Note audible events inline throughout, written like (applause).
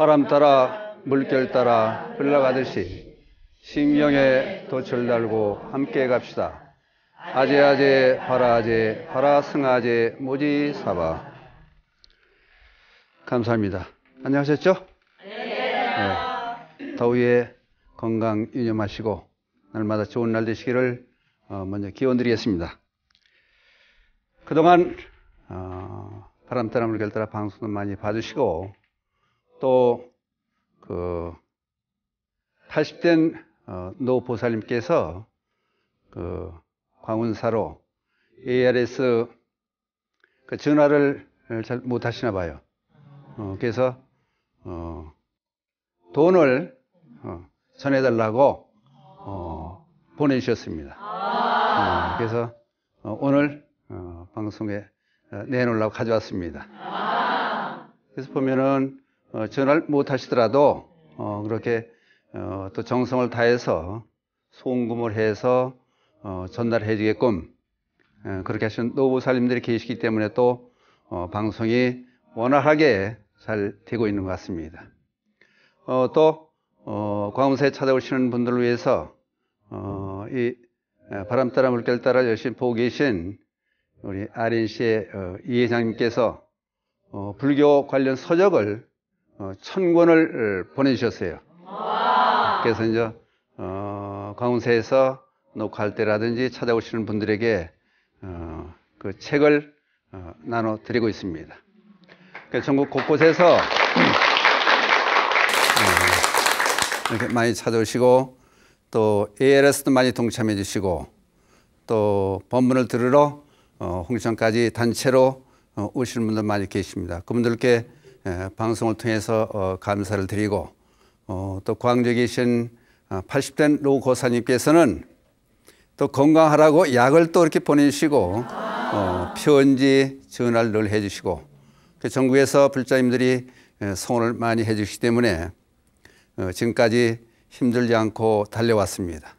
바람 따라 물결 따라 흘러가듯이 심령에 돛을 달고 함께 갑시다. 아재아재 바라 아재 바라 승아재 모지 사바. 감사합니다. 안녕하셨죠? 네. 더위에 건강 유념하시고 날마다 좋은 날 되시기를 어, 먼저 기원드리겠습니다. 그동안 어, 바람 따라 물결 따라 방송도 많이 봐주시고 또그8 0대노 어, 보살님께서 그 광운사로 ARS 그 전화를 잘 못하시나 봐요. 어, 그래서 어, 돈을 어, 전해달라고 어, 보내주셨습니다. 아~ 그래서 오늘 방송에 내놓으려고 가져왔습니다. 그래서 보면은 어, 전화를 못 하시더라도 어, 그렇게 어, 또 정성을 다해서 송금을 해서 어, 전달해 주게끔 예, 그렇게 하시는 노부사님들이 계시기 때문에 또 어, 방송이 원활하게 잘 되고 있는 것 같습니다. 또 광화문사에 찾아오시는 분들을 위해서 이 예, 바람 따라 물결 따라 열심히 보고 계신 우리 r n c 의 이회장님께서 불교 관련 서적을 어, 천 권을 어, 보내주셨어요. 그래서 이제 어, 강원세에서 녹화할 때라든지 찾아오시는 분들에게 어, 그 책을 어, 나눠 드리고 있습니다. 그러니 전국 곳곳에서 음, 이렇게 많이 찾아오시고 또 ALS도 많이 동참해 주시고 또 법문을 들으러 어, 홍천까지 단체로 오시는 분들 많이 계십니다. 그분들께 예, 방송을 통해서 어, 감사를 드리고 어, 또 광주에 계신 80대 아, 로 고사님께서는 또 건강하라고 약을 또 이렇게 보내주시고 아 어, 편지 전화를 늘 해주시고 그 전국에서 불자님들이 예, 성원을 많이 해주시기 때문에 지금까지 힘들지 않고 달려왔습니다.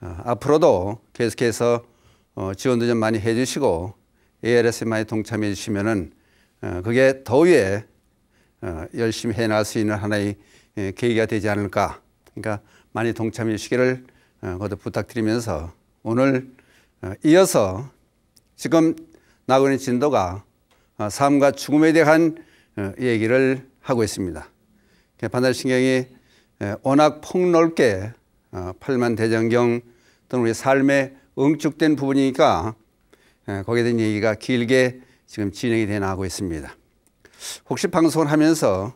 앞으로도 계속해서 지원도 좀 많이 해주시고 ALS에 많이 동참해 주시면은 그게 더위에 어, 열심히 해나갈수 있는 하나의 예, 계기가 되지 않을까. 그러니까 많이 동참해 주시기를 어, 거듭 부탁드리면서 오늘 어, 이어서 지금 나그네 진도가 삶과 죽음에 대한 얘기를 하고 있습니다. 예, 반달신경이 예, 워낙 폭넓게 팔만대장경 또는 우리 삶에 응축된 부분이니까 거기에 대한 얘기가 길게 지금 진행이 되나가고 있습니다. 혹시 방송을 하면서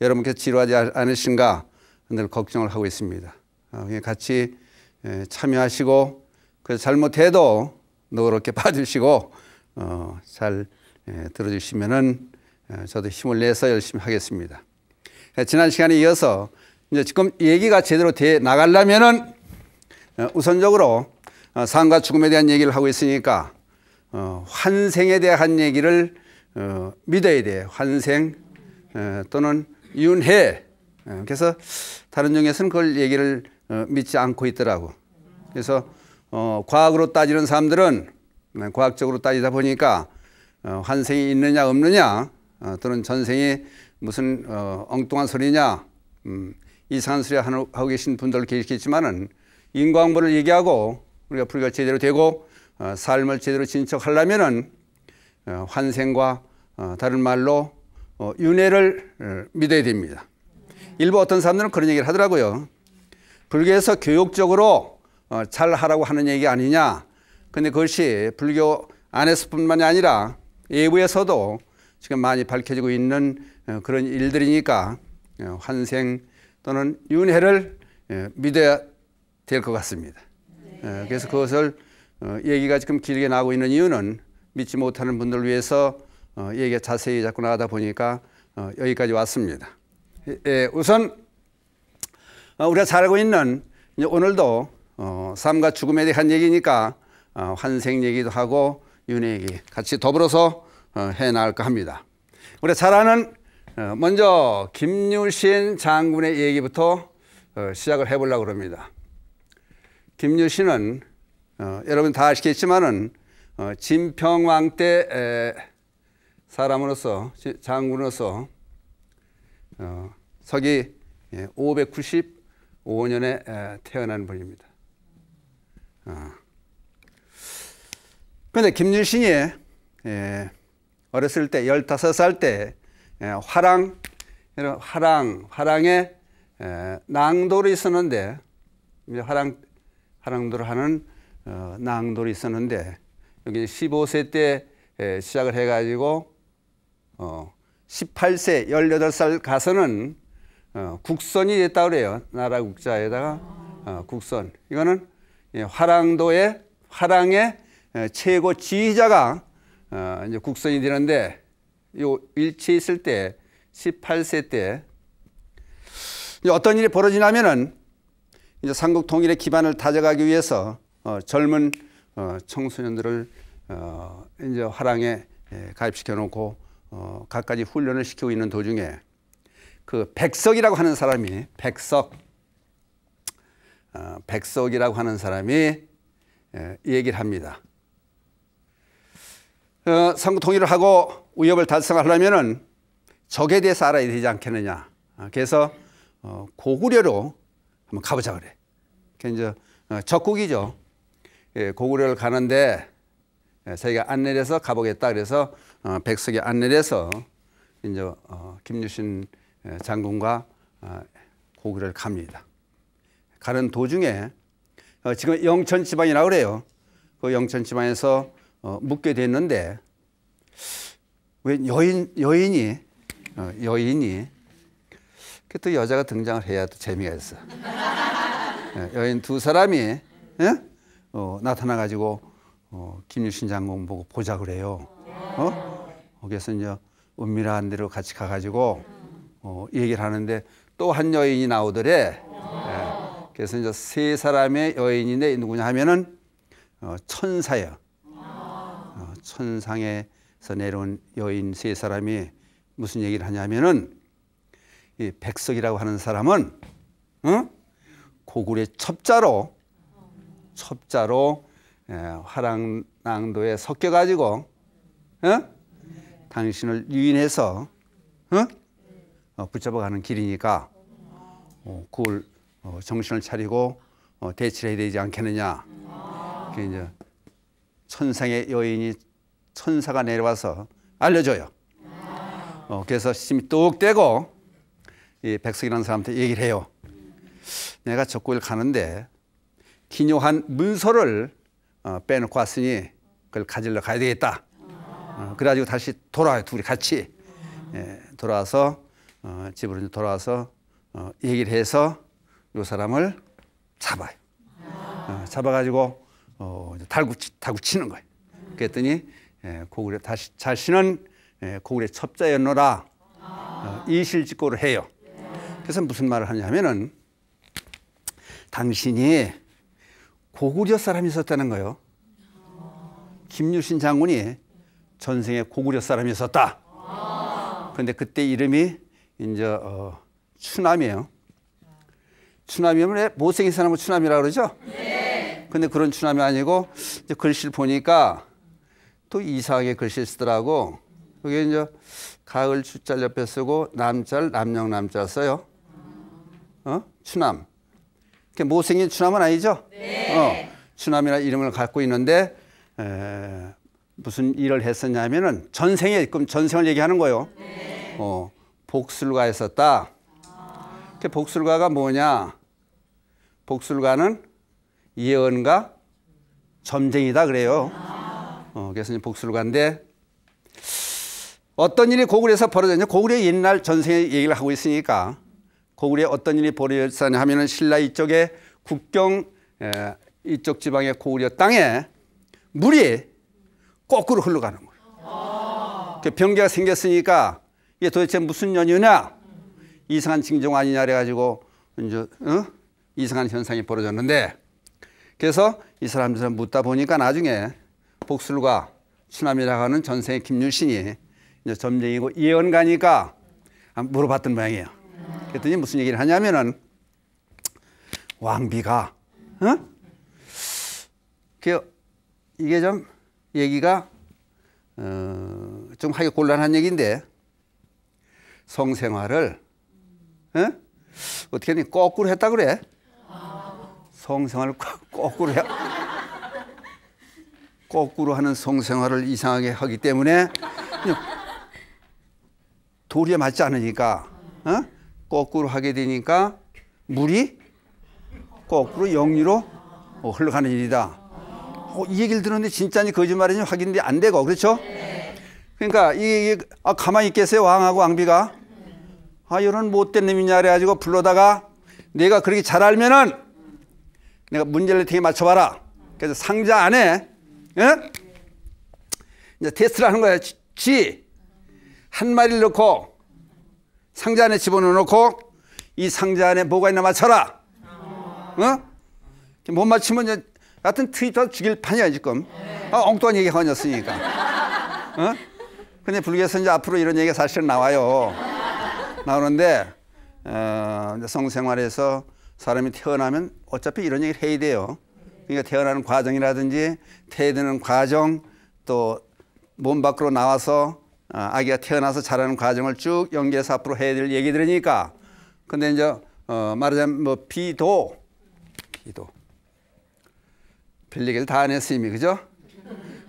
여러분께 지루하지 않으신가 늘 걱정을 하고 있습니다. 아, 같이 예, 참여하시고 그 잘못해도 너그게 (laughs) 봐주시고 어, 잘 예, 들어주시면은 어, 저도 힘을 내서 열심히 하겠습니다. 예, 지난 시간에 이어서 이제 지금 얘기가 제대로 돼 나가려면은 어, 우선적으로 삶과 죽음에 대한 얘기를 하고 있으니까 환생에 대한 얘기를 어, 믿어야 돼 환생 어, 또는 윤회. 어, 그래서 다른 종에서는 그걸 얘기를 어, 믿지 않고 있더라고. 그래서 과학으로 따지는 사람들은 네, 과학적으로 따지다 보니까 환생이 있느냐 없느냐 또는 전생이 무슨 엉뚱한 소리냐 음, 이상한 소리 하고 계신 분들 계시겠지만은 인과응보를 얘기하고 우리가 불가 제대로 되고 삶을 제대로 진척하려면은 어, 환생과 어, 다른 말로 어, 윤회를 믿어야 됩니다. 일부 어떤 사람들은 그런 얘기를 하더라고요. 불교에서 교육적으로 잘 하라고 하는 얘기 아니냐. 근데 그것이 불교 안에서뿐만이 아니라 예부에서도 지금 많이 밝혀지고 있는 그런 일들이니까 환생 또는 윤회를 믿어야 될 것 같습니다. 그래서 그것을 얘기가 지금 길게 나오고 있는 이유는 믿지 못하는 분들을 위해서 어, 얘기 자세히 자꾸 나가다 보니까 어, 여기까지 왔습니다. 예, 예 우선 어, 우리가 잘 알고 있는 오늘도 삶과 죽음에 대한 얘기니까 환생 얘기도 하고 윤회 얘기 같이 더불어서 해 나갈까 합니다. 우리가 잘 아는 먼저 김유신 장군의 얘기부터 시작을 해보려고 합니다. 김유신은 여러분 다 아시겠지만은 어, 진평왕 때 사람으로서 장군으로서 어, 서기 595년에 예, 태어난 분입니다. 어. 그런데 김유신이 예, 어렸을 때 15살 때 예, 화랑 화랑 화랑에 낭돌이 있었는데 화랑 화랑돌 하는 낭돌이 있었는데 여기 15세 때 예, 시작을 해가지고 18세, 어, 18살 가서는 어, 국선이 됐다 그래요. 나라 국자에다가 어, 국선. 이거는 예, 화랑도의 화랑의 최고 지휘자가 이제 국선이 되는데 요 일치 있을 때 18세 때 어떤 일이 벌어지냐면은 이제 삼국 통일의 기반을 다져가기 위해서 젊은 어, 청소년들을 어, 이제 화랑에 예, 가입시켜 놓고 어, 갖가지 훈련을 시키고 있는 도중에 그 백석이라고 하는 사람이 백석 백석이라고 하는 사람이 예, 얘기를 합니다. 선 통일을 하고 위협을 달성하려면은 적에 대해서 알아야 되지 않겠느냐. 아, 그래서 고구려로 한번 가보자 그래. 그 이제 적국이죠. 예, 고구려를 가는데 자기가 예, 안 내려서 가보겠다 그래서 어, 백석이 안 내려서 이제 어, 김유신 예, 장군과 아, 고구려를 갑니다. 가는 도중에 어, 지금 영천 지방이라고 그래요. 그 영천 지방에서 어, 묵게 됐는데 왜 여인 여인이 여인이 또 여자가 등장을 해야 또 재미가 있어. 여인 두 사람이 예? 어, 나타나 가지고 어, 김일신 장군 보고 보자 그래요. 어? 거기서 이제 은밀한 데로 같이 가 가지고 어, 얘기를 하는데 또 한 여인이 나오더래. 예. 그래서 이제 세 사람의 여인인데 누구냐 하면은 어, 천사예요. 어, 천상에서 내려온 여인 세 사람이 무슨 얘기를 하냐면은 이 백석이라고 하는 사람은 응? 고구려의 첩자로 첩자로 예, 화랑낭도에 섞여 가지고 어? 당신을 유인해서 어? 어 붙잡아가는 길이니까 그걸 어, 어, 정신을 차리고 대치 해야 되지 않겠느냐. 그 이제 천상의 여인이 천사가 내려와서 알려줘요. 어, 그래서 심이 뚝 떼고 이 백석이라는 사람한테 얘기를 해요. 내가 적국을 가는데 기념한 문서를 어, 빼놓고 왔으니 그걸 가지러 가야 되겠다. 어, 그래가지고 다시 돌아와요. 둘이 같이. 예, 돌아와서 어, 집으로 돌아와서 어, 얘기를 해서 요 사람을 잡아요. 어, 잡아가지고 어, 달구, 달구 치는 거예요. 그랬더니 예, 고구려 다시 자신은 예, 고구려 첩자였노라 어, 이실직고를 해요. 그래서 무슨 말을 하냐면은 당신이 고구려 사람이 있었다는 거예요. 김유신 장군이 전생에 고구려 사람이 었다 그런데 그때 이름이 이제 어, 추남이에요. 추남이면 못생긴 사람을 추남이라 그러죠? 네. 근데 그런 추남이 아니고 글씨를 보니까 또 이상하게 글씨 쓰더라고. 그게 이제 가을 추자 옆에 쓰고 남자를 남령 남자 써요. 어? 추남. 그생긴 그러니까 추남은 아니죠? 네. 어, 추남이나 이름을 갖고 있는데 에, 무슨 일을 했었냐면은 전생에 그럼 전생을 얘기하는 거예요. 네. 어, 복술가 했었다. 아. 그 복술가가 뭐냐? 복술가는 예언가 점쟁이다 그래요. 어, 그래서 복술가인데 어떤 일이 고구려에서 벌어졌냐? 고구려 옛날 전생의 얘기를 하고 있으니까 고구려에 어떤 일이 벌어졌냐 하면은 신라 이쪽에 국경 에, 예, 이쪽 지방의 고구려 땅에 물이 거꾸로 흘러가는 거예요. 그 병기가 생겼으니까 이게 도대체 무슨 연유냐? 이상한 징종 아니냐 그래가지고 이제 어? 이상한 현상이 벌어졌는데 그래서 이 사람들은 묻다 보니까 나중에 복술과 추남이라고 하는 전생의 김유신이 이제 점쟁이고 예언가니까 물어봤던 모양이에요. 그랬더니 무슨 얘기를 하냐면은 왕비가 어? 이게 좀 얘기가 어, 좀 하기 곤란한 얘기인데 성생활을 어? 어떻게 니 거꾸로 했다 그래? 성생활을 거꾸로 해. 거꾸로 하는 성생활을 이상하게 하기 때문에 도리에 맞지 않으니까 어? 거꾸로 하게 되니까 물이 거꾸로 영리로 어, 흘러가는 일이다. 어, 이 얘기를 들었는데 진짜니 거짓말인지 확인이 안 되고 그렇죠? 그러니까 이, 이 아, 가만히 있겠어요 왕하고 왕비가 아 이런 못된 놈이냐 그래가지고 불러다가 내가 그렇게 잘 알면은 내가 문제를 되게 맞춰봐라. 그래서 상자 안에 예? 이제 테스트를 하는 거야. 쥐한 마리를 넣고 상자 안에 집어넣어 놓고 이 상자 안에 뭐가 있나 맞춰라. 어? 못 맞추면 이제 같은 트위터 죽일 판이야 지금. 아, 엉뚱한 얘기 하냐쓰니까. 어? 근데 불교에서 이제 앞으로 이런 얘기가 사실 나와요. 나오는데 어, 성생활에서 사람이 태어나면 어차피 이런 얘기를 해야 돼요. 그러니까 태어나는 과정이라든지 태어드는 과정 또 몸 밖으로 나와서 아, 아기가 태어나서 자라는 과정을 쭉 연계해서 앞으로 해야 될 얘기 들으니까 근데 이제 어, 말하자면 뭐 비도 이도. 별 얘기를 다 안 했어 이미 그죠?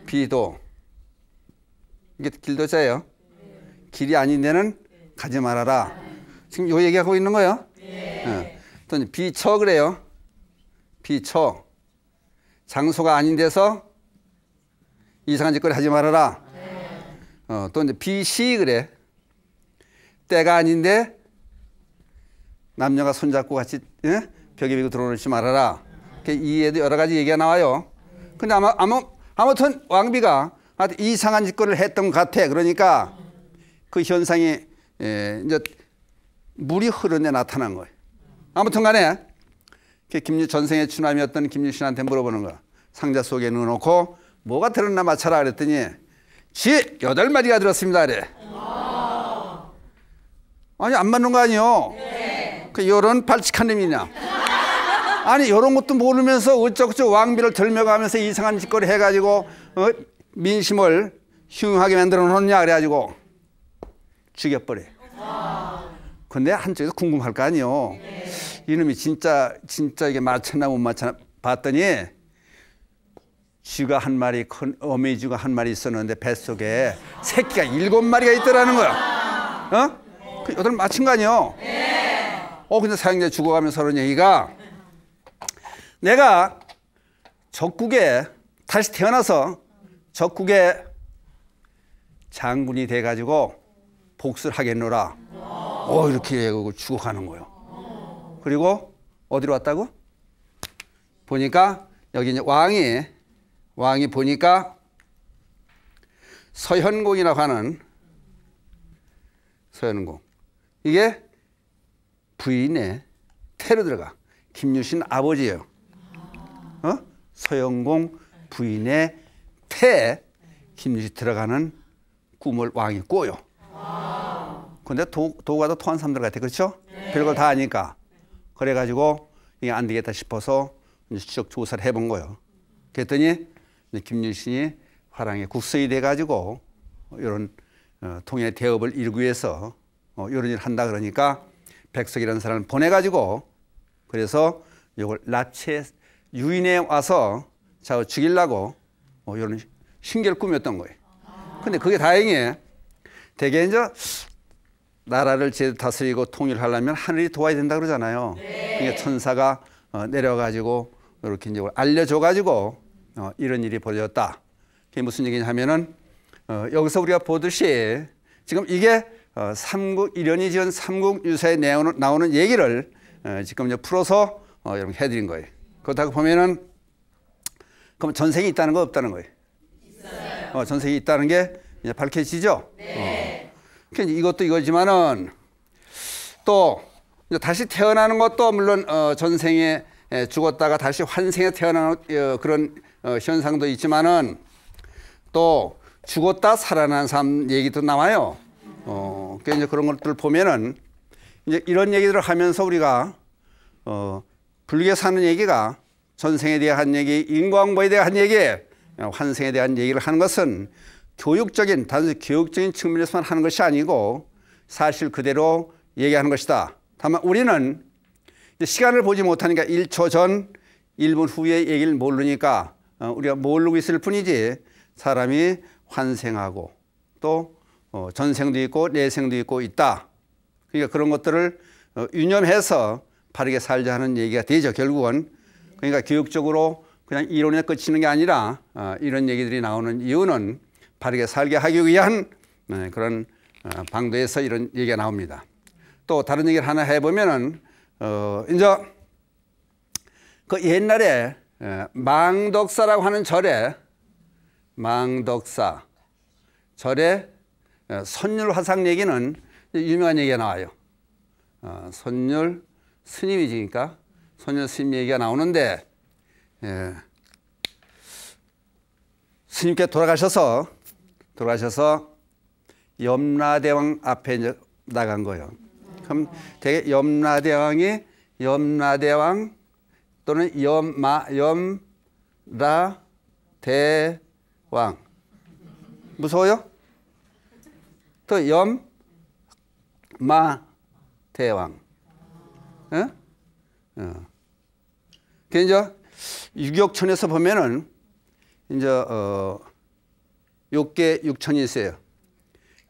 비도. 이게 길도자예요. 길이 아닌 데는 가지 말아라. 지금 요 얘기하고 있는 거예요. 예. 또 비처 그래요. 비처. 장소가 아닌 데서 이상한 짓거리 하지 말아라. 어, 또 이제 비시 그래. 때가 아닌데 남녀가 손잡고 같이 예? 벽에 비고 들어오지 말아라. 이에도 여러 가지 얘기가 나와요. 근데 아마, 아무, 아무튼 왕비가 이상한 짓거리를 했던 것 같아. 그러니까 그 현상이 예, 이제 물이 흐르는 나타난 거예요. 아무튼 간에 김유 전생의 추남이었던 김유신한테 물어보는 거야. 상자 속에 넣어놓고 뭐가 들었나 맞춰라 그랬더니 지 여덟 마리가 들었습니다 그래. 아니 안 맞는 거 아니요. 네. 그 요런 발칙한 놈이냐. 아니 이런 것도 모르면서 어쩌고저 쩌 왕비를 들며가면서 이상한 짓거리 해가지고 어? 민심을 흉하게 만들어 놓느냐 그래가지고 죽여버려. 근데 한쪽에서 궁금할 거 아니요. 이놈이 진짜 진짜 이게 맞췄나 못 맞췄나 봤더니 쥐가 한 마리 큰 어미 쥐가 한 마리 있었는데 뱃속에 새끼가 일곱 마리가 있더라는 거야. 어? 그 여덟 맞힌 거 아니요. 어 근데 사형제 죽어가면서 그런 얘기가 내가 적국에 다시 태어나서 적국에 장군이 돼가지고 복수를 하겠노라. 어, 이렇게 죽어가는 거예요. 그리고 어디로 왔다고? 보니까 여기 이제 왕이, 왕이 보니까 서현공이라고 하는 서현공. 이게 부인의 태로 들어가. 김유신 아버지예요. 서영공 부인의 폐에 김일이 들어가는 꿈을 왕이 꾸요 근데 도, 도가도 토한 사람들 같아. 그렇죠? 네. 별걸 다 아니까. 그래가지고 이게 안 되겠다 싶어서 지적 조사를 해본 거요 그랬더니 김일신이 화랑에 국수이 돼가지고 이런 어, 통일 대업을 일구해서 이런 어, 일을 한다 그러니까 백석이라는 사람을 보내가지고 그래서 이걸 라체 유인에 와서 자 죽이려고 뭐 이런 신기를 꾸몄던 거예요. 근데 그게 다행이에요. 대개 이제 나라를 제대로 다스리고 통일하려면 하늘이 도와야 된다 그러잖아요. 그러니까 천사가 어, 내려가지고 이렇게 이제 알려줘가지고 어, 이런 일이 벌어졌다. 그게 무슨 얘기냐면은 어, 여기서 우리가 보듯이 지금 이게 어, 삼국 일련이 지은 삼국 유사에 나오는, 나오는 얘기를 어, 지금 이제 풀어서 어, 여러분 해드린 거예요. 그렇다고 보면은 그럼 전생이 있다는 거 없다는 거예요. 있어요. 어, 전생이 있다는 게 이제 밝혀지죠. 네. 어. 그 이것도 이거지만은 또 다시 태어나는 것도 물론 어, 전생에 죽었다가 다시 환생에 태어나는 어, 그런 어, 현상도 있지만은 또 죽었다 살아난 사 얘기도 나와요. 어, 그 이제 그런 것들 보면은 이제 이런 얘기들을 하면서 우리가 어, 불교 사는 얘기가 전생에 대한 얘기, 인과응보에 대한 얘기, 환생에 대한 얘기를 하는 것은 교육적인 단순히 교육적인 측면에서만 하는 것이 아니고 사실 그대로 얘기하는 것이다. 다만 우리는 시간을 보지 못하니까 1초 전, 1분 후의 얘기를 모르니까 어, 우리가 모르고 있을 뿐이지 사람이 환생하고 또 어, 전생도 있고 내생도 있고 있다. 그러니까 그런 것들을 어, 유념해서 바르게 살자 하는 얘기가 되죠. 결국은 그러니까 교육적으로 그냥 이론에 끝치는게 아니라 어, 이런 얘기들이 나오는 이유는 바르게 살게 하기 위한 네, 그런 어, 방도에서 이런 얘기가 나옵니다. 또 다른 얘기를 하나 해보면은 어, 이제 그 옛날에 어, 망덕사라고 하는 절에 망덕사 절에 선율 화상 얘기는 유명한 얘기가 나와요. 어, 선율 스님이지니까 소년 스님 얘기가 나오는데 예. 스님께 돌아가셔서 돌아가셔서 염라대왕 앞에 나간 거예요. 그럼 되게 염라대왕이 염라대왕 또는 염마 염라대왕 무서워요? 또 염마 대왕 어? 어. 그 이제 유격천에서 보면은 이제 어 요게 육천이 있어요.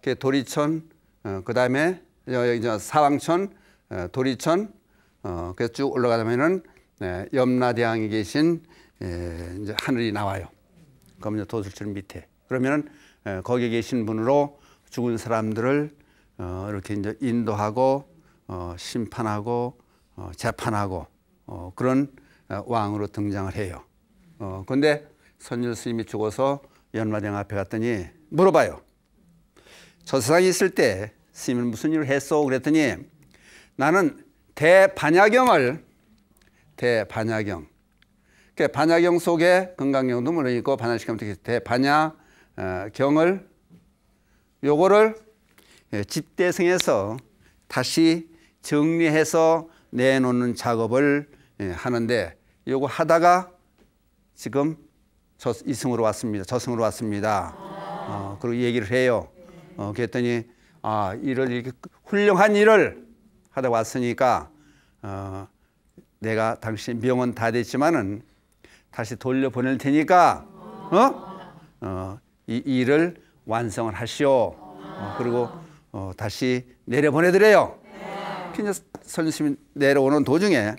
그 도리천, 어, 그 다음에 이제 사왕천, 어, 도리천, 어, 그래서 쭉 올라가면은 네, 염라대왕이 계신 예, 이제 하늘이 나와요. 그럼 이 도술천 밑에. 그러면은 예, 거기 계신 분으로 죽은 사람들을 어, 이렇게 이제 인도하고 어, 심판하고 어, 재판하고 어, 그런 어, 왕으로 등장을 해요. 그런데 선율 스님이 죽어서 연마장 앞에 갔더니 물어봐요. 저 세상에 있을 때 스님은 무슨 일을 했어? 그랬더니 나는 대반야경을 대반야경 그러니까 반야경 속에 건강경도 물론 있고 반야시경도 있고 대반야경을 요거를 예, 집대성에서 다시 정리해서 내놓는 작업을 예, 하는데 이거 하다가 지금 저 이승으로 왔습니다. 저승으로 왔습니다. 어, 그리고 얘기를 해요. 어, 그랬더니 아 일을 이렇게 훌륭한 일을 하다 왔으니까 어, 내가 당신 명은 다 됐지만은 다시 돌려 보낼 테니까 어? 어, 이 일을 완성을 하시오. 어, 그리고 어, 다시 내려 보내드려요. 마틴스 선생님이 내려오는 도중에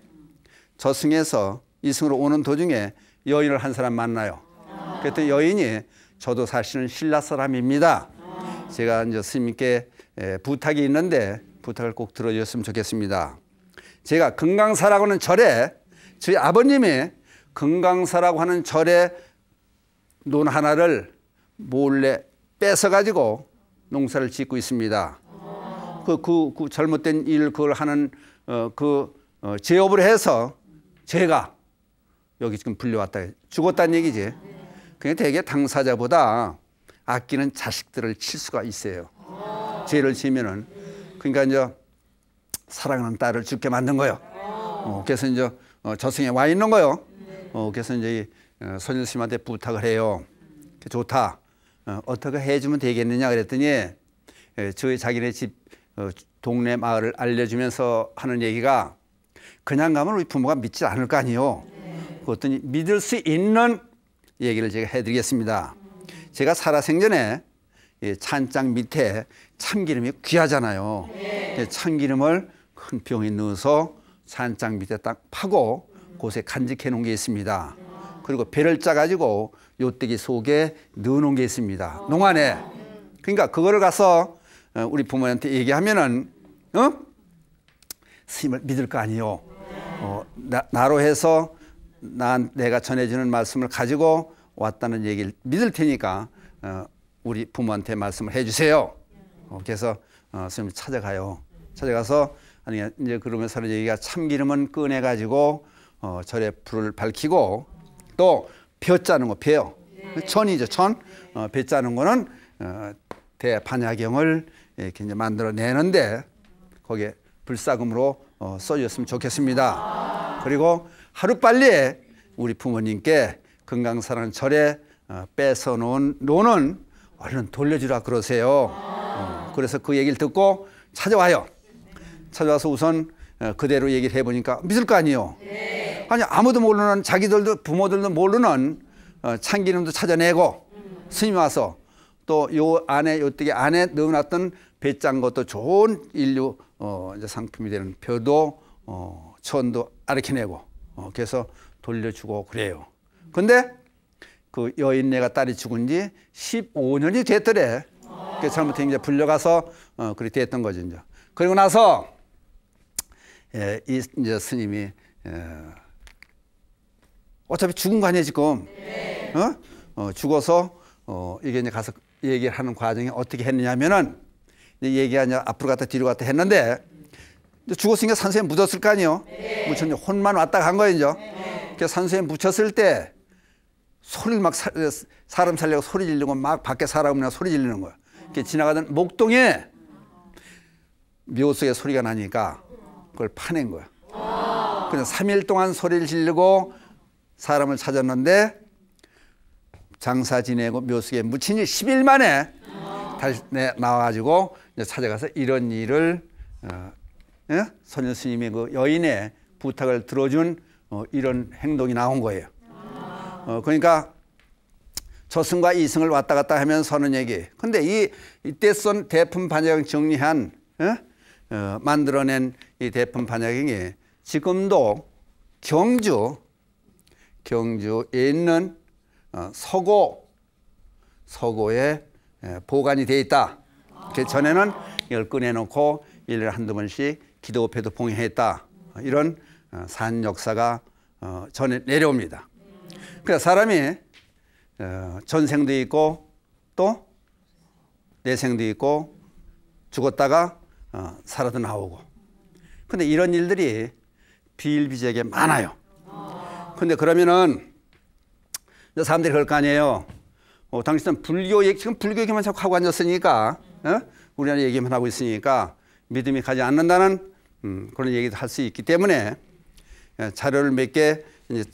저승에서 이승으로 오는 도중에 여인을 한 사람 만나요. 그랬더니 여인이 저도 사실은 신라 사람입니다. 제가 이제 스님께 예, 부탁이 있는데 부탁을 꼭 들어주셨으면 좋겠습니다. 제가 금강사라고 하는 절에 저희 아버님이 금강사라고 하는 절에 논 하나를 몰래 뺏어가지고 농사를 짓고 있습니다. 그, 그, 그 잘못된 일 그걸 하는 어, 그 어, 제업을 해서 제가 여기 지금 불려왔다 죽었다는 얘기지. 그냥 대개 당사자보다 아끼는 자식들을 칠 수가 있어요. 죄를 지면은 그러니까 이제 사랑하는 딸을 죽게 만든 거요. 어, 그래서 이제 어, 저승에 와 있는 거요. 어, 그래서 이제 어, 선생님한테 부탁을 해요. 좋다. 어, 어 떻게 해주면 되겠느냐 그랬더니 에, 예, 저희 자기네 집 어, 동네 마을을 알려주면서 하는 얘기가 그냥 가면 우리 부모가 믿지 않을 거 아니에요. 그 어떤 믿을 수 있는 얘기를 제가 해드리겠습니다. 제가 살아생전에 예, 찬장 밑에 참기름이 귀하잖아요. 예, 참기름을 큰 병에 넣어서 찬장 밑에 딱 파고 곳에 간직해 놓은 게 있습니다. 그리고 배를 짜가지고 요때기 속에 넣어 놓은 게 있습니다. 농안에. 그러니까 그거를 가서 어, 우리 부모한테 얘기하면은 어? 스님을 믿을 거 아니요. 어, 나, 로 해서 난 내가 전해주는 말씀을 가지고 왔다는 얘기를 믿을 테니까 어, 우리 부모한테 말씀을 해주세요. 어, 그래서 어, 스님 찾아가요. 찾아가서 아니 이제 그러면서 얘기가 참기름은 꺼내 가지고 어, 절에 불을 밝히고 또벼 짜는 거 벼요. 네. 천이죠 천. 어, 배 짜는 거는 어, 대반야경을 이렇게 이제 만들어내는데 거기에 불사금으로 어, 써주셨으면 좋겠습니다. 그리고 하루빨리 우리 부모님께 금강산은 절에 어, 뺏어 놓은 노는 얼른 돌려주라 그러세요. 어, 그래서 그 얘기를 듣고 찾아와요. 찾아와서 우선 어, 그대로 얘기를 해보니까 믿을 거 아니에요. 아니 아무도 모르는 자기들도 부모들도 모르는 어, 참기름도 찾아내고 스님 와서 또 요 안에 요뜨에 안에 넣어놨던 배짱 것도 좋은 인류 어, 이제 상품이 되는 벼도 어, 천도 아르켜내고 어, 그래서 돌려주고 그래요. 근데 그 여인네가 딸이 죽은 지 15년이 됐더래. 그 잘못해 이제 불려가서 어, 그렇게 됐던 거죠 이제. 그리고 나서 예, 이 이제 스님이 예, 어차피 죽은 거 아니에요 지금. 네. 어? 어? 죽어서 어, 이게 이제 가서 얘기를 하는 과정이 어떻게 했느냐면은 네, 얘기하냐 앞으로 갔다 뒤로 갔다 했는데 죽었으니까 산소에 묻었을 거 아니에요. 네. 뭐 묻혔는 혼만 왔다 간 거예요. 네. 산소에 묻혔을 때 소리를 막 사, 람 살려고 소리 지르고 막 밖에 사람 그냥 소리 지르는 거야. 이렇게 지나가던 목동에 묘소에 소리가 나니까 그걸 파낸 거야. 와. 그냥 3일 동안 소리를 지르고 사람을 찾았는데 장사 지내고 묘소에 묻히니 10일 만에 다시 네, 나와가지고 찾아가서 이런 일을 어, 예? 선녀 스님의 그 여인의 부탁을 들어준 어, 이런 행동이 나온 거예요. 어, 그러니까 저승과 이승을 왔다 갔다 하면 서는 얘기. 근데 이 이때 쓴 대품 반야경 정리한 예? 어, 만들어낸 이 대품 반야경이 지금도 경주 경주에 있는 어, 서고 서고에 보관이 돼 있다. 그 전에는 이걸 꺼내놓고 일년 한두 번씩 기도 회도 봉해했다 이런 어, 산 역사가 어, 전에 내려옵니다. 그러니 사람이 어, 전생도 있고 또 내생도 있고 죽었다가 살아도 나오고. 근데 이런 일들이 비일비재하게 많아요. 근데 그러면은 사람들이 그럴 거 아니에요. 어, 당신은 불교에 지금 불교에만 자꾸 하고 앉았으니까 어? 우리나라 얘기만 하고 있으니까 믿음이 가지 않는다는 음, 그런 얘기도 할 수 있기 때문에 예, 자료를 몇 개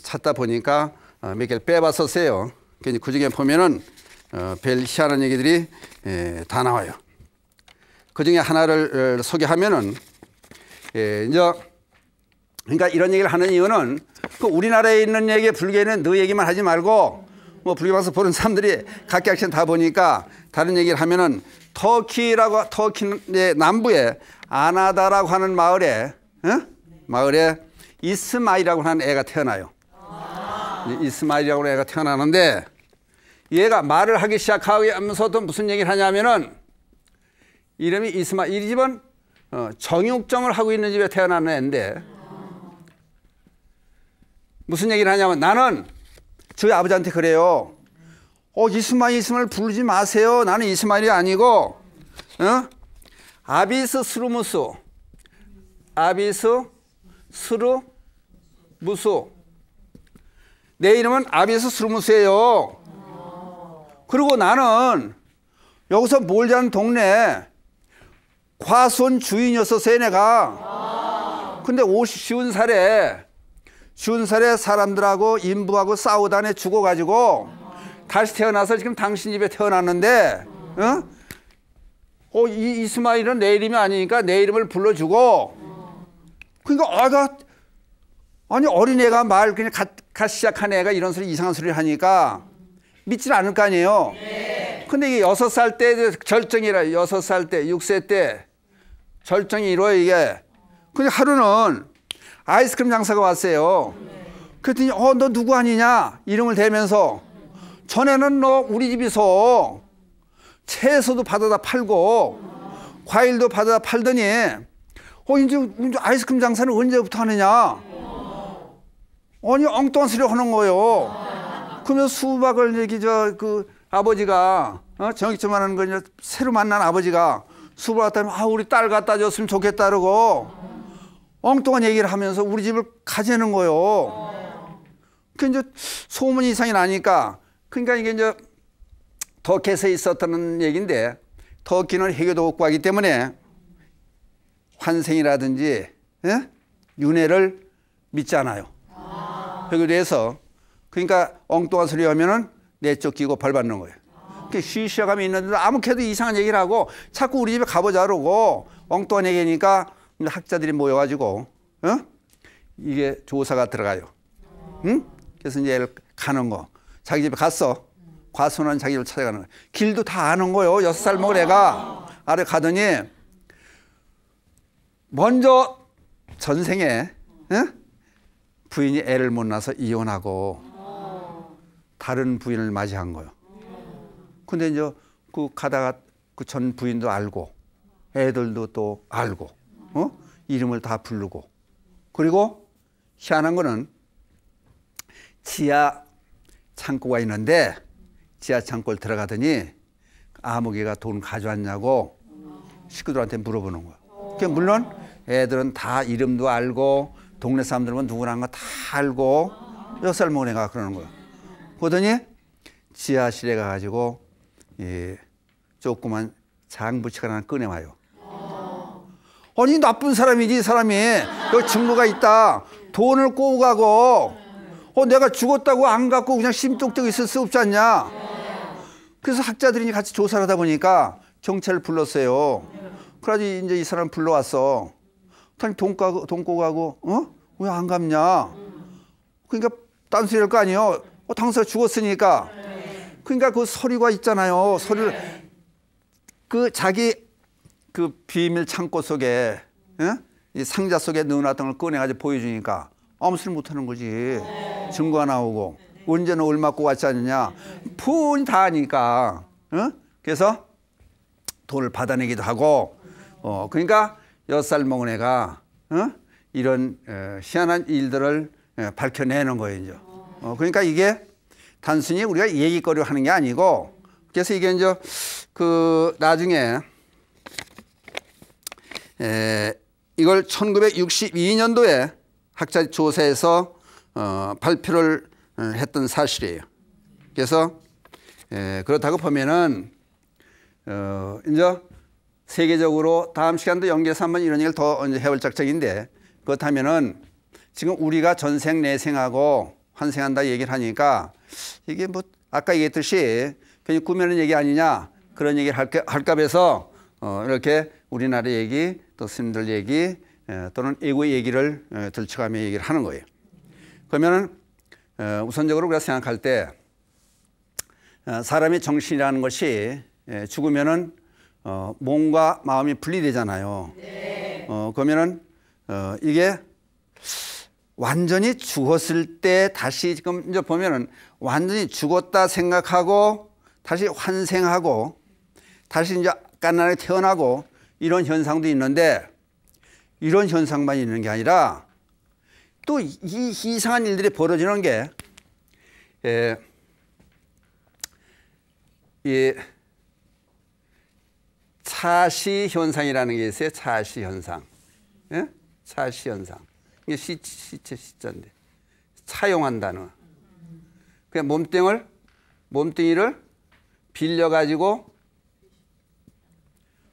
찾다 보니까 어, 몇 개를 빼봤었어요. 그러니까 그 중에 보면은 어, 별 희한한 얘기들이 에, 예, 다 나와요. 그 중에 하나를 에, 어, 소개하면은 예, 이제 그러니까 이런 얘기를 하는 이유는 그 우리나라에 있는 얘기 불교에는 너 얘기만 하지 말고 뭐 불교 방송 보는 사람들이 각각씩 다 보니까 다른 얘기를 하면은 터키라고 터키의 남부에 아나다라고 하는 마을에 어? 마을에 이스마이라고 하는 애가 태어나요. 아 이스마이라고 하는 애가 태어나는데 얘가 말을 하기 시작하면서도 무슨 얘기를 하냐면은 이름이 이스마일 이 집은 어, 정육점을 하고 있는 집에 태어나는 애인데 무슨 얘기를 하냐면 나는 저희 아버지한테 그래요. 어, 이스마엘, 이스마엘 부르지 마세요. 나는 이스마엘이 아니고, 어? 아비스 스루무스. 아비스 스루무스. 내 이름은 아비스 스루무스예요. 그리고 나는 여기서 몰자는 동네 과손 주인이었었어요, 내가. 근데 쉬운 살에, 쉬운 살에 사람들하고 인부하고 싸우다네 죽어가지고 다시 태어나서 지금 당신 집에 태어났는데 어? 어, 이 이스마일은 내 이름이 아니니까 내 이름을 불러주고 그러니까 아가 아니 어린애가 말 그냥 갓, 갓 시작한 애가 이런 소리 이상한 소리를 하니까 믿질 않을 거 아니에요. 근데 이게 여섯 살 때 절정이라 여섯 살 때, 6세때 절정이 이루어 이게. 근데 하루는 아이스크림 장사가 왔어요. 그랬더니 어 너 누구 아니냐 이름을 대면서 전에는 너 우리 집에서 채소도 받아다 팔고 과일도 받아다 팔더니 어 이제, 아이스크림 장사는 언제부터 하느냐 아니 엉뚱한 소리 하는 거예요 그러면 수박을 얘기 저그 아버지가 어? 정익점 하는 거냐 새로 만난 아버지가 수박 갖다면 아 우리 딸 갖다 줬으면 좋겠다 그러고 엉뚱한 얘기를 하면서 우리 집을 가지는 거예요. 그 이제 소문이 이상이 나니까 그러니까 이게 이제 터키에서 있었다는 얘기인데 터키는 해교도 국가이기 때문에 환생이라든지 예? 윤회를 믿지 않아요. 해교도에서 그러니까 엉뚱한 소리 하면은 내쫓기고 벌 받는 거예요. 이렇게 쉬쉬어가 있는데 아무 캐도 이상한 얘기를 하고 자꾸 우리 집에 가보자 그러고 엉뚱한 얘기니까 학자들이 모여가지고 어? 이게 조사가 들어가요. 응? 그래서 이제 가는 거. 자기 집에 갔어. 과수원은 자기 집을 찾아가는 거야. 길도 다 아는 거예요. 여섯 살 먹을 애가. 아래 가더니 먼저 전생에 응? 부인이 애를 못 낳아서 이혼하고 다른 부인을 맞이한 거예요. 근데 이제 그 가다가 그 전 부인도 알고 애들도 또 알고 어? 이름을 다 부르고 그리고 희한한 거는 지하 창고가 있는데 지하 창고를 들어가더니 아무개가 돈 가져왔냐고 식구들한테 물어보는 거야. 그 물론 애들은 다 이름도 알고 동네 사람들은 누구나 한다 알고 몇살 먹은 가 그러는 거야. 그더니 지하실에 가가지고 예, 조그만 장부치가 하나 꺼내와요. 아니 나쁜 사람이지 사람이 여기 증거가 있다. 돈을 꼬고 가고 어, 내가 죽었다고 안 갖고 그냥 심뚝뚝 있을 수 없지 않냐. 그래서 학자들이 같이 조사를 하다 보니까 경찰을 불렀어요. 그래지 이제 이 사람 불러왔어. 그랬더니 동고, 동고가고, 어? 왜 안갚냐 그러니까 딴소리 할 거 아니에요. 어, 당사가 죽었으니까. 그러니까 그 서류가 있잖아요. 서류를. 그 자기 그 비밀 창고 속에, 예? 이 상자 속에 넣어놨던 걸 꺼내가지고 보여주니까 아무 소리 못하는 거지. 네. 증거가 나오고 네. 언제는 얼마고 같지 않느냐. 푼다 하니까. 어? 그래서 돈을 받아내기도 하고. 어, 그러니까 여살 먹은 애가 어? 이런 에, 희한한 일들을 에, 밝혀내는 거예요. 이제. 어, 그러니까 이게 단순히 우리가 얘기거리로 하는 게 아니고 그래서 이게 이제 그 나중에 에, 이걸 1962년도에 학자 조사에서 어, 발표를 어, 했던 사실이에요. 그래서 예, 그렇다고 보면은 어, 이제 세계적으로 다음 시간도 연계해서 한번 이런 얘기를 더 이제 해볼 작정인데 그렇다면은 지금 우리가 전생 내생하고 환생한다 얘기를 하니까 이게 뭐 아까 얘기했듯이 괜히 꾸며는 얘기 아니냐 그런 얘기를 할까, 할까 해서 어, 이렇게 우리나라 얘기 또 스님들 얘기 예, 또는 애고의 얘기를 예, 들쳐가며 얘기를 하는 거예요. 그러면은 어, 우선적으로 우리가 생각할 때 어, 사람의 정신이라는 것이 예, 죽으면은 어, 몸과 마음이 분리되잖아요. 그러면은 이게 완전히 죽었을 때 다시 지금 이제 보면은 완전히 죽었다 생각하고 다시 환생하고 다시 이제 갓난에 태어나고 이런 현상도 있는데 이런 현상만 있는 게 아니라 또 이 이상한 일들이 벌어지는 게 예, 예, 차시 현상이라는 게 있어요. 차시 현상. 예? 차시 현상. 이게 시, 시체 시자인데 차용한다는. 그냥 몸뚱을 몸뚱이를 빌려 가지고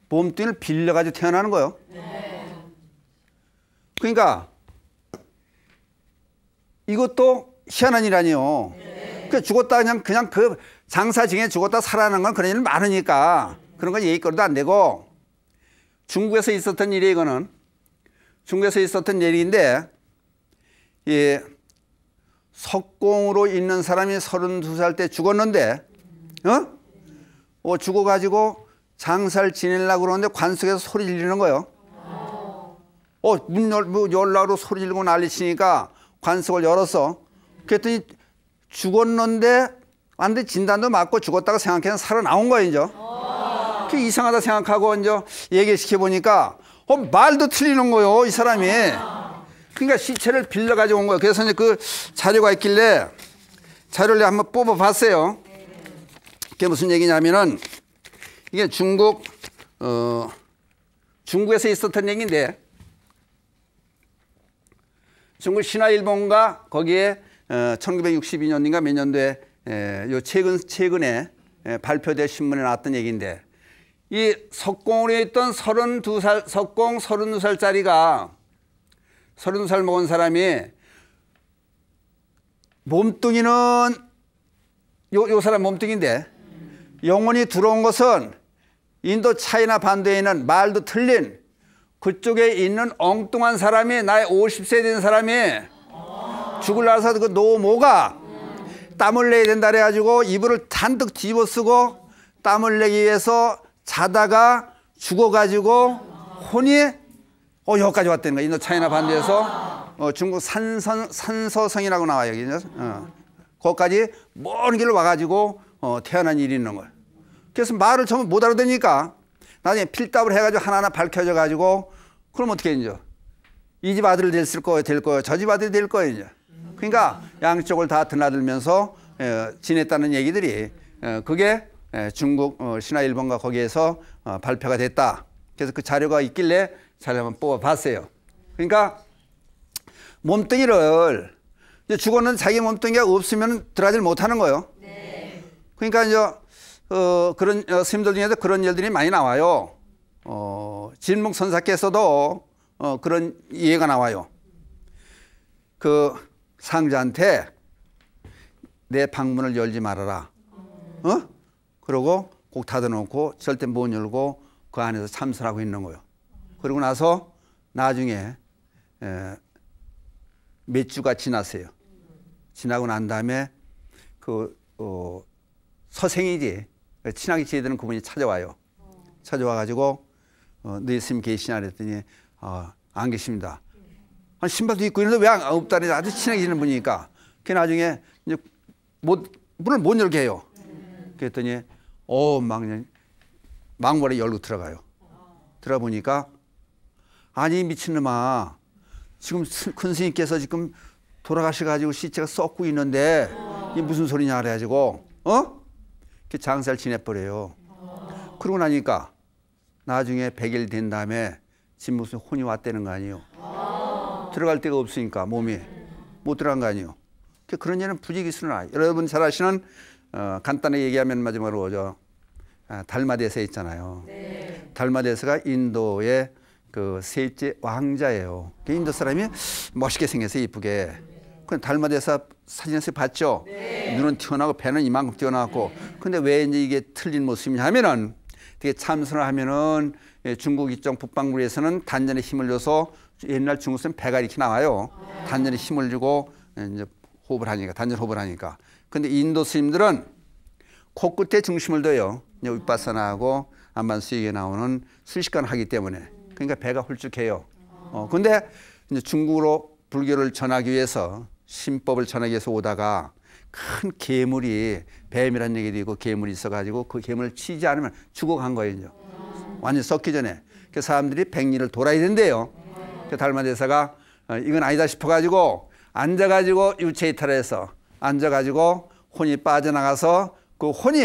몸뚱이를 빌려 가지고 태어나는 거예요. 그러니까 이것도 희한한 일 아니에요. 네. 그 죽었다 그냥 그냥 그 장사 중에 죽었다 살아나는 건 그런 일 많으니까 그런 건 예의거리도 안 되고 중국에서 있었던 일이 이거는 중국에서 있었던 일인데 예, 석공으로 있는 사람이 32살 때 죽었는데 어? 어 죽어가지고 장사를 지내려고 그러는데 관속에서 소리 질리는 거예요. 어, 문 열, 문 열라고 소리 지르고 난리 치니까 관석을 열어서 그랬더니 죽었는데 안데 진단도 맞고 죽었다고 생각해서 살아나온 거야, 이제. 그 이상하다 생각하고 이제 얘기시켜 보니까 어, 말도 틀리는 거요, 이 사람이. 그러니까 시체를 빌려 가지고 온 거야. 그래서 이제 그 자료가 있길래 자료를 한번 뽑아 봤어요. 그게 무슨 얘기냐면은 이게 중국 어 중국에서 있었던 얘기인데 중국 신화일본과 거기에 어, 1962년인가 몇 년도에 에, 요 최근 최근에 발표된 신문에 나왔던 얘기인데 이 석공으로 있던 32살 석공 32살짜리가 32살 먹은 사람이 몸뚱이는 요, 요 사람 몸뚱인데 영혼이 들어온 것은 인도 차이나 반도에 있는 말도 틀린 그쪽에 있는 엉뚱한 사람이 나의 50세 된 사람이 죽을 나서 그 노모가 땀을 내야 된다 그래가지고 이불을 잔뜩 뒤집어 쓰고 땀을 내기 위해서 자다가 죽어가지고 혼이 어 여기까지 왔다는 거야 인도 차이나 반도에서 어, 중국 산선 산서성이라고 나와 요 여기 어. 거기까지 먼 길로 와가지고 어, 태어난 일이 있는 걸 그래서 말을 전부 못 알아듣니까 나중에 필답을 해가지고 하나하나 밝혀져 가지고 그럼 어떻게 이제 이집 아들 됐을 거예요, 될 거예요, 저 집 아들 될 거예요 이제. 그러니까 양쪽을 다 드나들면서 예, 지냈다는 얘기들이 예, 그게 예, 중국 어, 신화 일본과 거기에서 어, 발표가 됐다. 그래서 그 자료가 있길래 자료 한번 뽑아봤어요. 그러니까 몸뚱이를 이제 죽었는 자기 몸뚱이가 없으면 드라질 못하는 거예요. 네. 그러니까 이제 어, 그런 어, 스님들 중에서 그런 일들이 많이 나와요. 어, 진목 선사께서도 어, 그런 이해가 나와요. 그 상자한테 내 방문을 열지 말아라. 어? 그러고 꼭 닫아놓고 절대 못 열고 그 안에서 참선하고 있는 거예요. 그러고 나서 나중에 에, 몇 주가 지났어요. 지나고 난 다음에 그 어, 서생이지 네, 친하게 지내던 그분이 찾아와요. 찾아와 가지고 어, 너 예수님 계시냐 그랬더니 어, 안 계십니다. 한 신발도 입고 있는데 왜안 아, 없다니 아주 친하게 지내는 분이니까. 그 나중에 이제 못 문을 못 열게 해요. 그랬더니 어막 막말에열로 들어가요. 들어 보니까 아니 미친놈아 지금 큰 스님께서 지금 돌아가셔가지고 시체가 썩고 있는데 이 무슨 소리냐 그래가지고 어 이렇게 장사를 지내버려요. 그러고 나니까 나중에 100일 된 다음에 집 무슨 혼이 왔다는 거 아니에요. 들어갈 데가 없으니까 몸이 못 들어간 거 아니에요. 그러니까 그런 일은 부지기수는 여러분 잘 아시는 어, 간단하게 얘기하면 마지막으로 저 아, 달마대세 있잖아요. 네. 달마대세가 인도의 그 셋째 왕자예요. 그 인도 사람이 멋있게 생겨서 이쁘게 그냥 달마대사 사진에서 봤죠. 네. 눈은 튀어나고 배는 이만큼 튀어나왔고. 근데 왜 이제 이게 틀린 모습이냐 하면은 되게 참선을 하면은 예, 중국 입장 북방부에서는 단전에 힘을 줘서 옛날 중국선 배가 이렇게 나와요. 단전에 힘을 주고 예, 이제 호흡을 하니까 단전 호흡을 하니까. 근데 인도 스님들은 코끝에 중심을 둬요. 이제 윗바사나하고 안반 수익에 나오는 순식간 하기 때문에. 그러니까 배가 훌쭉해요어 근데 이제 중국으로 불교를 전하기 위해서 신법을 전하기 위해서 오다가 큰 괴물이 뱀이라는 얘기도 있고 괴물이 있어가지고 그 괴물을 치지 않으면 죽어간 거예요. 완전 히 썩기 전에. 그 사람들이 백리를 돌아야 된대요. 그 달마 대사가 어, 이건 아니다 싶어가지고 앉아가지고 유체 이탈해서 앉아가지고 혼이 빠져나가서 그 혼이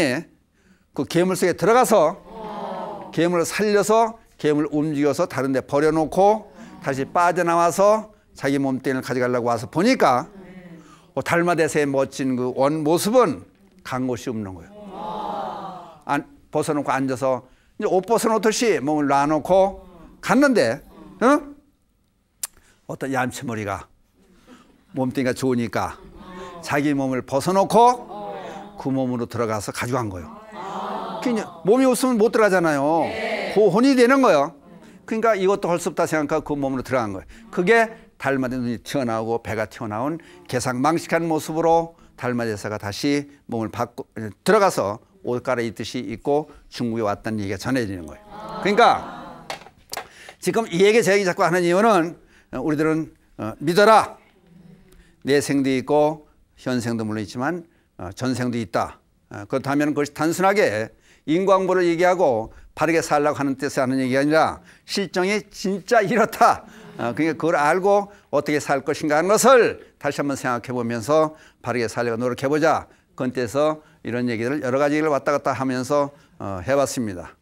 그 괴물 속에 들어가서 괴물을 살려서 괴물을 움직여서 다른 데 버려놓고 다시 빠져나와서 자기 몸뚱이를 가져가려고 와서 보니까 뭐 달마대사의 멋진 그 원 모습은 간 곳이 없는 거예요. 안, 벗어놓고 앉아서 이제 옷 벗어놓듯이 몸을 놔놓고 갔는데 어? 어떤 얌체머리가 몸뚱이가 좋으니까 자기 몸을 벗어놓고 그 몸으로 들어가서 가져간 거예요. 그러니까 몸이 없으면 못 들어가잖아요. 그 혼이 되는 거예요. 그러니까 이것도 헐수 없다 생각하고 그 몸으로 들어간 거예요. 그게 달마된 눈이 튀어나오고 배가 튀어나온 개상망식한 모습으로 달마대사가 다시 몸을 받고 들어가서 옷 갈아입듯이 입고 중국에 왔다는 얘기가 전해지는 거예요. 그러니까 지금 이 얘기 제 얘기 자꾸 하는 이유는 어, 우리들은 어, 믿어라. 내 생도 있고 현생도 물론 있지만 어, 전생도 있다. 그렇다면 그것이 단순하게 인광보를 얘기하고 바르게 살라고 하는 뜻에 하는 얘기가 아니라 실정이 진짜 이렇다. 그러니까 그걸 알고 어떻게 살 것인가 하는 것을 다시 한번 생각해 보면서 바르게 살려고 노력해 보자. 그런 때에서 이런 얘기를 여러 가지를 왔다 갔다 하면서 어, 해봤습니다.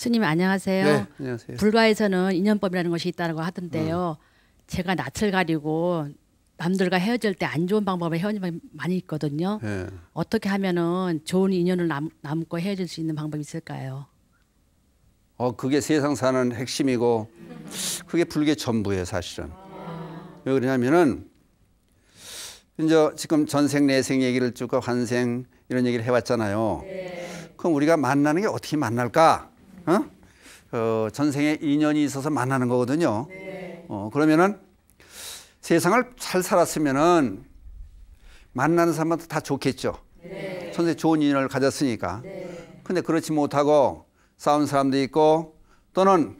스님 안녕하세요. 네, 안녕하세요. 불가에서는 인연법이라는 것이 있다고 하던데요. 음. 제가 낯을 가리고 남들과 헤어질 때 안 좋은 방법에 헤어진 방법이 많이 있거든요. 네. 어떻게 하면은 좋은 인연을 남, 남고 헤어질 수 있는 방법이 있을까요? 어 그게 세상 사는 핵심이고 그게 불교 전부예요 사실은. 왜 그러냐면은 이제 지금 전생 내생 얘기를 쭉 환생 이런 얘기를 해왔잖아요. 네. 그럼 우리가 만나는 게 어떻게 만날까? 어? 어, 전생에 인연이 있어서 만나는 거거든요. 네. 어, 그러면은 세상을 잘 살았으면은 만나는 사람한테 다 좋겠죠. 네. 선생 좋은 인연을 가졌으니까. 네. 근데 그렇지 못하고 싸운 사람도 있고 또는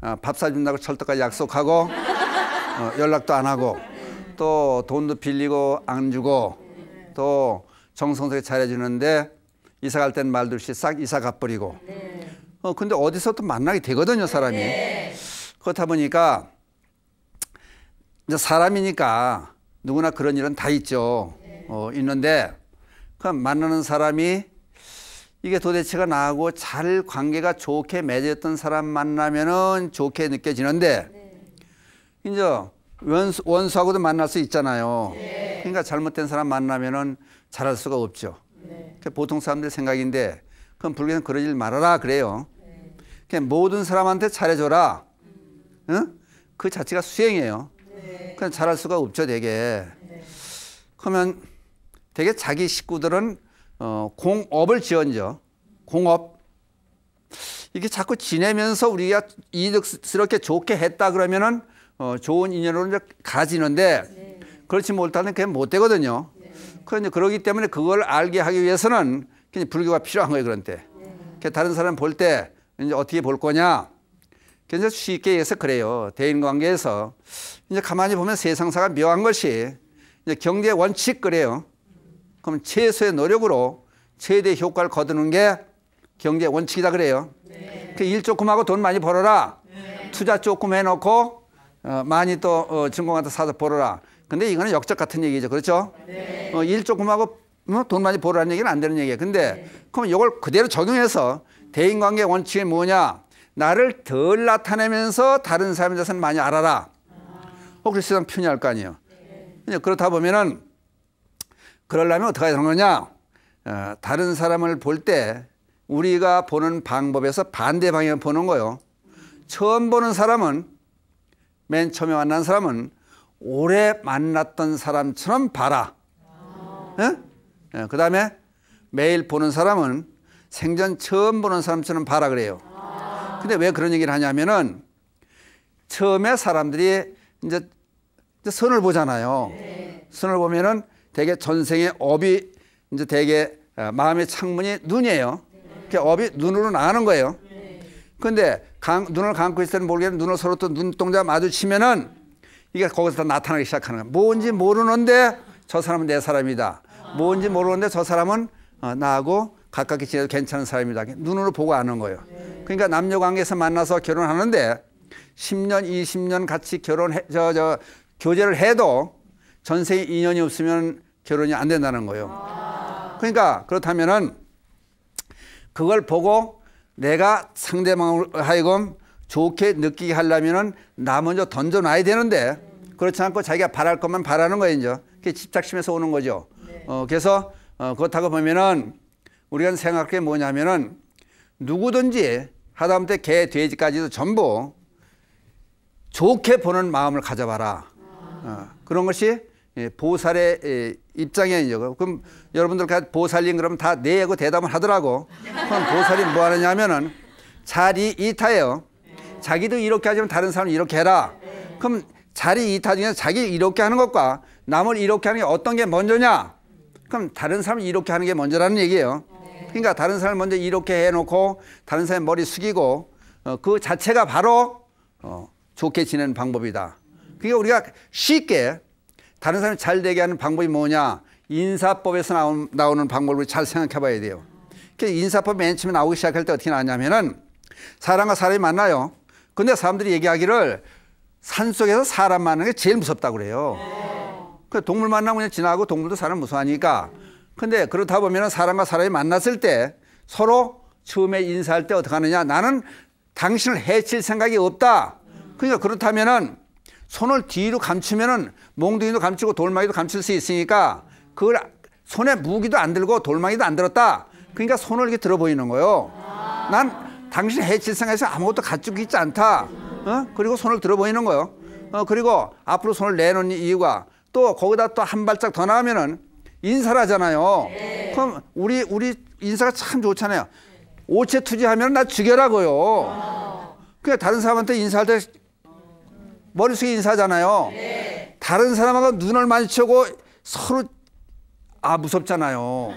어, 밥 사준다고 철떡까지 약속하고 (laughs) 어, 연락도 안 하고 또 돈도 빌리고 안 주고 네. 또정성스럽게 잘해주는데 이사 갈 땐 말도 없이 싹 이사 가버리고 네. 어, 근데 어디서 또 만나게 되거든요, 사람이. 네. 그렇다 보니까 이제 사람이니까 누구나 그런 일은 다 있죠. 네. 어, 있는데 그냥 만나는 사람이 이게 도대체가 나하고 잘 관계가 좋게 맺었던 사람 만나면은 좋게 느껴지는데 네. 이제 원수, 원수하고도 만날 수 있잖아요. 네. 그러니까 잘못된 사람 만나면은 잘할 수가 없죠. 네. 보통 사람들 생각인데 그럼 불교는 그러질 말아라 그래요. 모든 사람한테 잘해줘라. 응? 그 자체가 수행이에요. 네. 그냥 잘할 수가 없죠, 되게. 그러면 되게 자기 식구들은 어, 공업을 지었죠. 공업. 이게 자꾸 지내면서 우리가 이득스럽게 좋게 했다 그러면은 어, 좋은 인연으로 이제 가지는데 네. 그렇지 못하면 그게 못 되거든요. 네. 그런데 그러기 때문에 그걸 알게 하기 위해서는 그냥 불교가 필요한 거예요, 그런 때. 그 다른 사람 볼때 이제 어떻게 볼 거냐? 굉장히 쉽게 해서 그래요. 대인 관계에서 이제 가만히 보면 세상사가 묘한 것이 이제 경제 원칙 그래요. 그럼 최소의 노력으로 최대 효과를 거두는 게 경제 원칙이다 그래요. 네. 그일 조금 하고 돈 많이 벌어라. 네. 투자 조금 해놓고 어, 많이 또 어, 증공한테 사서 벌어라. 근데 이거는 역적 같은 얘기죠. 그렇죠? 네. 어, 일 조금 하고 어, 돈 많이 벌어라는 얘기는 안 되는 얘기예요. 근데 네. 그럼 이걸 그대로 적용해서 대인관계 원칙이 뭐냐? 나를 덜 나타내면서 다른 사람에 대해는 많이 알아라. 혹시 세상 편이할 거 아니에요. 네. 그렇다 보면은 그러려면 어떻게 해야 되는 거냐? 어, 다른 사람을 볼 때 우리가 보는 방법에서 반대 방향을 보는 거요. 처음 보는 사람은 맨 처음에 만난 사람은 오래 만났던 사람처럼 봐라. 네? 예? 네, 예, 그 다음에 매일 보는 사람은 생전 처음 보는 사람처럼 봐라 그래요. 근데 왜 그런 얘기를 하냐면은 처음에 사람들이 이제 선을 보잖아요. 선을 보면은 대개 전생의 업이 이제 대개 어, 마음의 창문이 눈이에요. 네. 그 업이 눈으로 나가는 거예요. 근데 강, 눈을 감고 있을 때는 모르겠는데 눈을 서로 또 눈동자 마주치면은 이게 거기서 다 나타나기 시작하는 거예요. 뭔지 모르는데 저 사람은 내 사람이다. 뭔지 모르는데 저 사람은 어, 나하고 가깝게 지내도 괜찮은 사람이다. 눈으로 보고 아는 거예요. 그러니까 남녀 관계에서 만나서 결혼하는데 10년, 20년 같이 결혼해, 저, 저, 교제를 해도 전세 인연이 없으면 결혼이 안 된다는 거예요. 그러니까 그렇다면은 그걸 보고 내가 상대방을 하여금 좋게 느끼게 하려면은 나 먼저 던져놔야 되는데 그렇지 않고 자기가 바랄 것만 바라는 거예요, 이제. 그게 집착심에서 오는 거죠. 어, 그래서 어, 그렇다고 보면은 우리가 생각할 게 뭐냐면은 누구든지 하다못해 개, 돼지까지도 전부 좋게 보는 마음을 가져봐라. 어, 그런 것이 예, 보살의 예, 입장이에요. 그, 그럼 여러분들 보살님 그러면 다 네하고 대답을 하더라고. 그럼 보살이 뭐 하느냐 면은 자리 이타예요. 자기도 이렇게 하지만 다른 사람은 이렇게 해라. 그럼 자리 이타 중에 자기 이렇게 하는 것과 남을 이렇게 하는 게 어떤 게 먼저냐? 그럼 다른 사람은 이렇게 하는 게 먼저라는 얘기예요. 그러니까 다른 사람 먼저 이렇게 해놓고 다른 사람 머리 숙이고 어, 그 자체가 바로 어, 좋게 지내는 방법이다. 그게 그러니까 우리가 쉽게 다른 사람 을잘 되게 하는 방법이 뭐냐? 인사법에서 나온, 나오는 방법을 잘 생각해 봐야 돼요. 그래 그러니까 인사법 맨 처음에 나오기 시작할 때 어떻게 나왔냐면은 사람과 사람이 만나요. 근데 사람들이 얘기하기를 산속에서 사람 만나는 게 제일 무섭다고 그래요. 그 동물 만나면 그냥 지나고 동물도 사람 무서워하니까 근데 그렇다 보면 사람과 사람이 만났을 때 서로 처음에 인사할 때 어떻게 하느냐. 나는 당신을 해칠 생각이 없다. 그러니까 그렇다면은 손을 뒤로 감추면은 몽둥이도 감추고 돌망이도 감출 수 있으니까 그걸 손에 무기도 안 들고 돌망이도 안 들었다. 그러니까 손을 이렇게 들어 보이는 거예요. 난 당신 해칠 생각에서 아무것도 갖추고 있지 않다. 어? 그리고 손을 들어 보이는 거예요. 어, 그리고 앞으로 손을 내놓는 이유가 또 거기다 또 한 발짝 더 나가면은 인사라잖아요. 네. 그럼 우리 우리 인사가 참 좋잖아요. 오체 투지하면 나 죽여라고요. 아. 그냥 다른 사람한테 인사할 때 머릿속에 인사잖아요. 네. 다른 사람하고 눈을 마주치고 서로 아 무섭잖아요.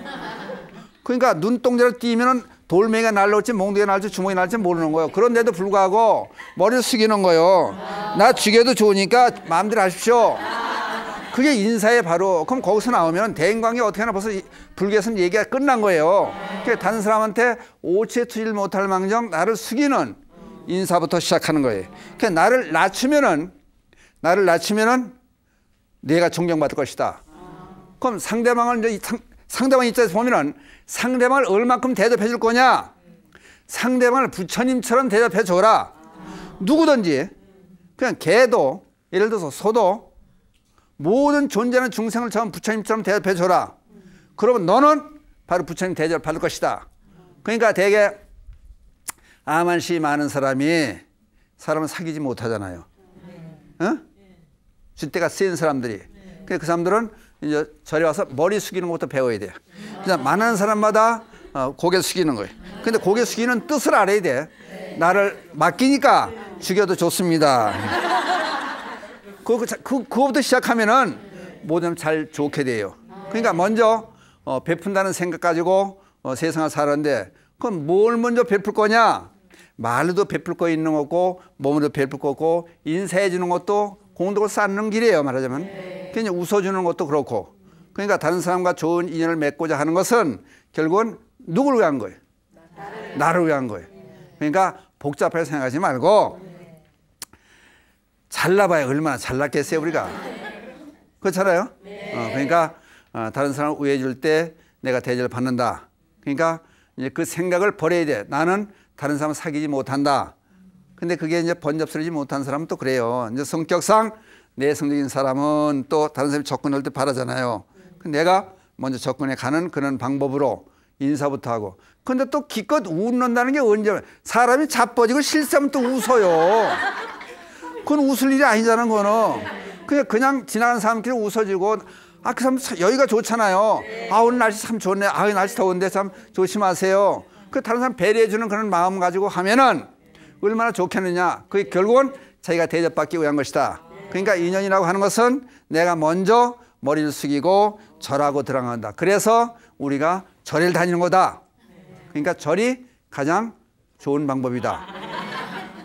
그러니까 눈동자를 띄면은 돌멩이가 날라올지 몽둥이가 날지 주먹이 날지 모르는 거예요. 그런데도 불구하고 머리를 숙이는 거예요. 아. 나 죽여도 좋으니까 마음대로 하십시오. 아. 그게 인사에 바로 그럼 거기서 나오면 대인관계 어떻게 하나 벌써 불교에서는 얘기가 끝난 거예요. 그러니까 다른 사람한테 오체 투질 못할 망정 나를 숙이는 인사부터 시작하는 거예요. 그러니까 나를 낮추면은 나를 낮추면은 내가 존경받을 것이다. 그럼 상대방을 이제 상, 상대방 입장에서 보면은 상대방을 얼마큼 대접해 줄 거냐? 상대방을 부처님처럼 대접해 줘라. 누구든지 그냥 개도 예를 들어서 소도 모든 존재는 중생을 처음 부처님처럼 대접해 줘라. 그러면 너는 바로 부처님 대접을 받을 것이다. 그러니까 대개 아만시 많은 사람이 사람을 사귀지 못하잖아요. 응? 쥐때가 쓰인 사람들이. 근데 그러니까 그 사람들은 이제 절에 와서 머리 숙이는 것도 배워야 돼 그냥 그러니까 많은 사람마다 어, 고개 숙이는 거예요. 근데 고개 숙이는 뜻을 알아야 돼. 나를 맡기니까 죽여도 좋습니다. 그거, 그, 그 거부터 시작하면은 뭐든 잘 좋게 돼요. 그러니까 먼저 어, 베푼다는 생각 가지고 어, 세상을 살았는데 그럼 뭘 먼저 베풀 거냐? 말로도 베풀 거 있는 거고 몸으로 베풀 거고 인사해 주는 것도 공덕을 쌓는 길이에요 말하자면 그냥 웃어주는 것도 그렇고 그러니까 다른 사람과 좋은 인연을 맺고자 하는 것은 결국은 누구를 위한 거예요 나를 위한 거예요 그러니까 복잡하게 생각하지 말고 잘나봐야 얼마나 잘났겠어요 우리가 그렇잖아요 네. 어, 그러니까 어, 다른 사람 을우회해줄 때 내가 대접을 받는다 그러니까 이제 그 생각을 버려야 돼 나는 다른 사람 을 사귀지 못한다 근데 그게 이제 번잡스러지 못한 사람은 또 그래요 이제 성격상 내성적인 사람은 또 다른 사람이 접근할 때 바라잖아요 내가 먼저 접근해 가는 그런 방법으로 인사부터 하고 근데 또 기껏 웃는다는 게 언제 사람이 자빠지고 실수하면 또 웃어요 그건 웃을 일이 아니잖아, 그거는. 그냥, 그냥 지나가는 사람끼리 웃어주고, 아, 그 사람 여기가 좋잖아요. 네. 아, 오늘 날씨 참 좋네. 아, 날씨 더운데 참 조심하세요. 그 다른 사람 배려해주는 그런 마음 가지고 하면은 얼마나 좋겠느냐. 그게 결국은 자기가 대접받기 위한 것이다. 그러니까 인연이라고 하는 것은 내가 먼저 머리를 숙이고 절하고 들어간다. 그래서 우리가 절을 다니는 거다. 그러니까 절이 가장 좋은 방법이다.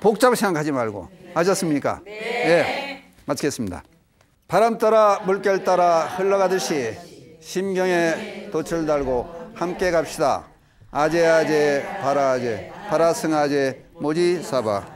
복잡하게 생각하지 말고. 하셨습니까? 네. 네. 마치겠습니다. 바람 따라 물결 따라 흘러가듯이 심경에 돛을 달고 함께 갑시다. 아재 아재 바라 아재 바라승 아재 모지 사바